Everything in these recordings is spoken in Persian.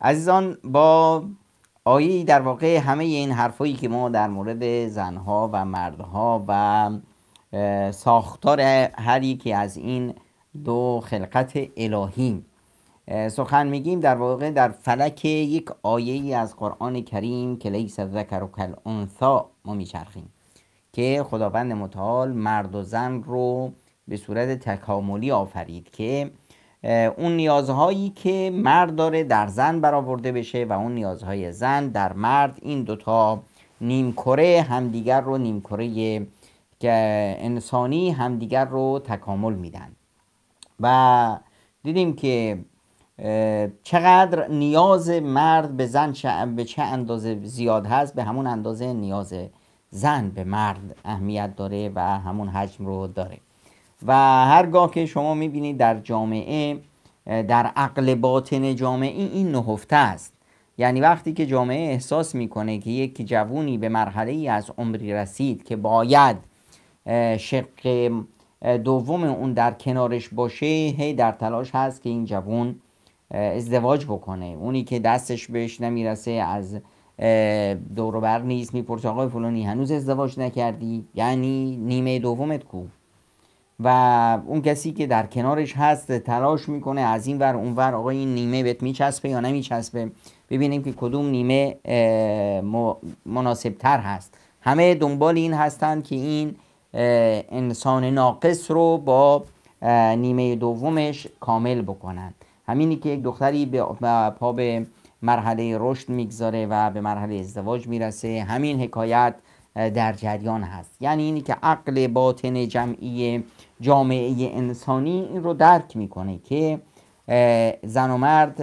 عزیزان با آیه در واقع همه این حرفایی که ما در مورد زنها و مردها و ساختار هر یکی از این دو خلقت الهی سخن میگیم در واقع در فلک یک آیه از قرآن کریم که لیس ذکر و کل انثا ما میچرخیم که خداوند متعال مرد و زن رو به صورت تکاملی آفرید که اون نیازهایی که مرد داره در زن برآورده بشه و اون نیازهای زن در مرد این دوتا نیمکره همدیگر رو نیمکره انسانی همدیگر رو تکامل میدن و دیدیم که چقدر نیاز مرد به زن به چه اندازه زیاد هست به همون اندازه نیاز زن به مرد اهمیت داره و همون حجم رو داره و هرگاه که شما میبینید در جامعه در عقل باطن جامعه این نهفته است یعنی وقتی که جامعه احساس میکنه که یک جوونی به مرحله ای از عمری رسید که باید شق دوم اون در کنارش باشه هی در تلاش هست که این جوون ازدواج بکنه اونی که دستش بهش نمیرسه از دوروبر نیست میپرسه آقای فلانی هنوز ازدواج نکردی یعنی نیمه دومت کو و اون کسی که در کنارش هست تلاش میکنه از این ور اون ور آقا این نیمه بهت میچسبه یا نمیچسبه ببینیم که کدوم نیمه مناسب تر هست همه دنبال این هستند که این انسان ناقص رو با نیمه دومش کامل بکنند همینی که یک دختری به پا به مرحله رشد میگذاره و به مرحله ازدواج میرسه همین حکایت در جریان هست یعنی اینی که عقل باطن جمعی جامعه انسانی این رو درک میکنه که زن و مرد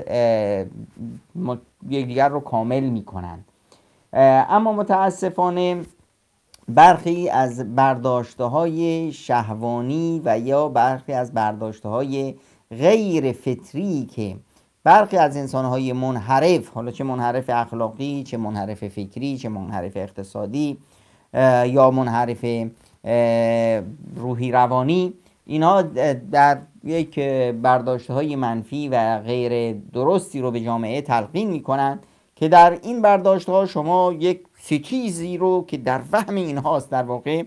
یکدیگر رو کامل میکنند اما متاسفانه برخی از برداشته شهوانی و یا برخی از برداشته های غیر فطری که برخی از انسان های منحرف حالا چه منحرف اخلاقی چه منحرف فکری چه منحرف اقتصادی یا منحرف روحی روانی اینها در یک برداشت های منفی و غیر درستی رو به جامعه تلقین می کنند که در این برداشت ها شما یک چیزی رو که در وهم این هاست در واقع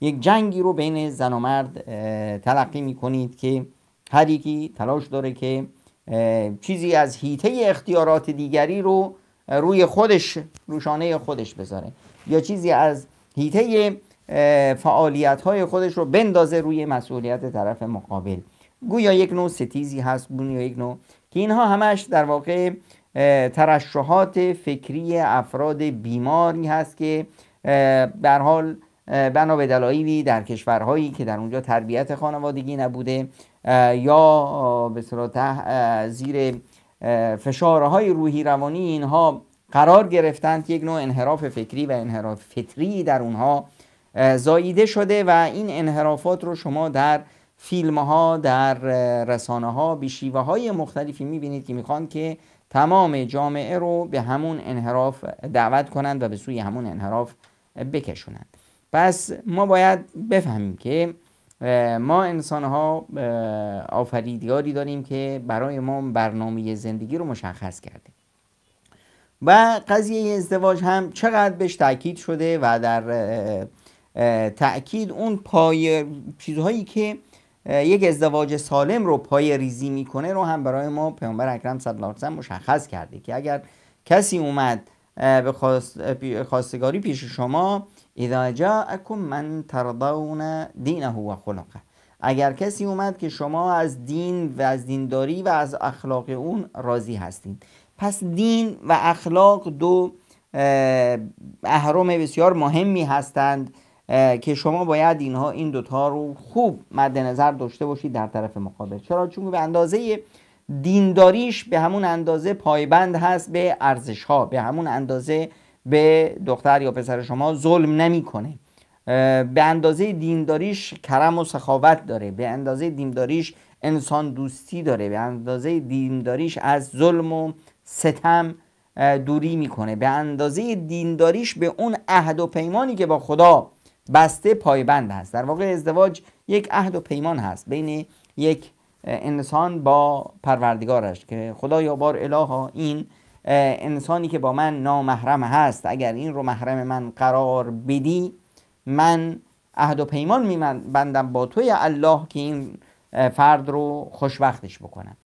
یک جنگی رو بین زن و مرد تلقی می کنید که هر یکی تلاش داره که چیزی از هیته اختیارات دیگری رو روی خودش روشانه خودش بذاره یا چیزی از هیته فعالیت های خودش رو بندازه روی مسئولیت طرف مقابل گویا یک نوع ستیزی هست گویا یک نوع که اینها همش در واقع ترشحات فکری افراد بیماری هست که بر حال بنا به دلایلی در کشورهایی که در اونجا تربیت خانوادگی نبوده یا به صورت زیر فشارهای روحی روانی اینها قرار گرفتند یک نوع انحراف فکری و انحراف فطری در اونها زاییده شده و این انحرافات رو شما در فیلم ها در رسانه ها به شیوه های مختلفی میبینید که میخوان که تمام جامعه رو به همون انحراف دعوت کنند و به سوی همون انحراف بکشونند پس ما باید بفهمیم که ما انسان ها آفریدگاری داریم که برای ما برنامه زندگی رو مشخص کرده و قضیه ازدواج هم چقدر بهش تاکید شده و در تاکید اون پای چیزهایی که یک ازدواج سالم رو پای ریزی میکنه رو هم برای ما پیامبر اکرم صلی الله علیه مشخص کرده که اگر کسی اومد به خواستگاری پیش شما اذا جاءکم من ترضون دینه و خلقه اگر کسی اومد که شما از دین و از دینداری و از اخلاق اون راضی هستید پس دین و اخلاق دو اهرام بسیار مهمی هستند که شما باید اینها این دوتا رو خوب مد نظر داشته باشید در طرف مقابل چرا چون به اندازه دینداریش به همون اندازه پایبند هست به ارزش ها به همون اندازه به دختر یا پسر شما ظلم نمیکنه به اندازه دینداریش کرم و سخاوت داره به اندازه دینداریش انسان دوستی داره به اندازه دینداریش از ظلم و ستم دوری میکنه به اندازه دینداریش به اون عهد و پیمانی که با خدا بسته پایبند هست در واقع ازدواج یک عهد و پیمان هست بین یک انسان با پروردگارش که خدا یا بار الها این انسانی که با من نامحرم هست اگر این رو محرم من قرار بدی من عهد و پیمان میبندم با توی الله که این فرد رو خوشبختش بکنم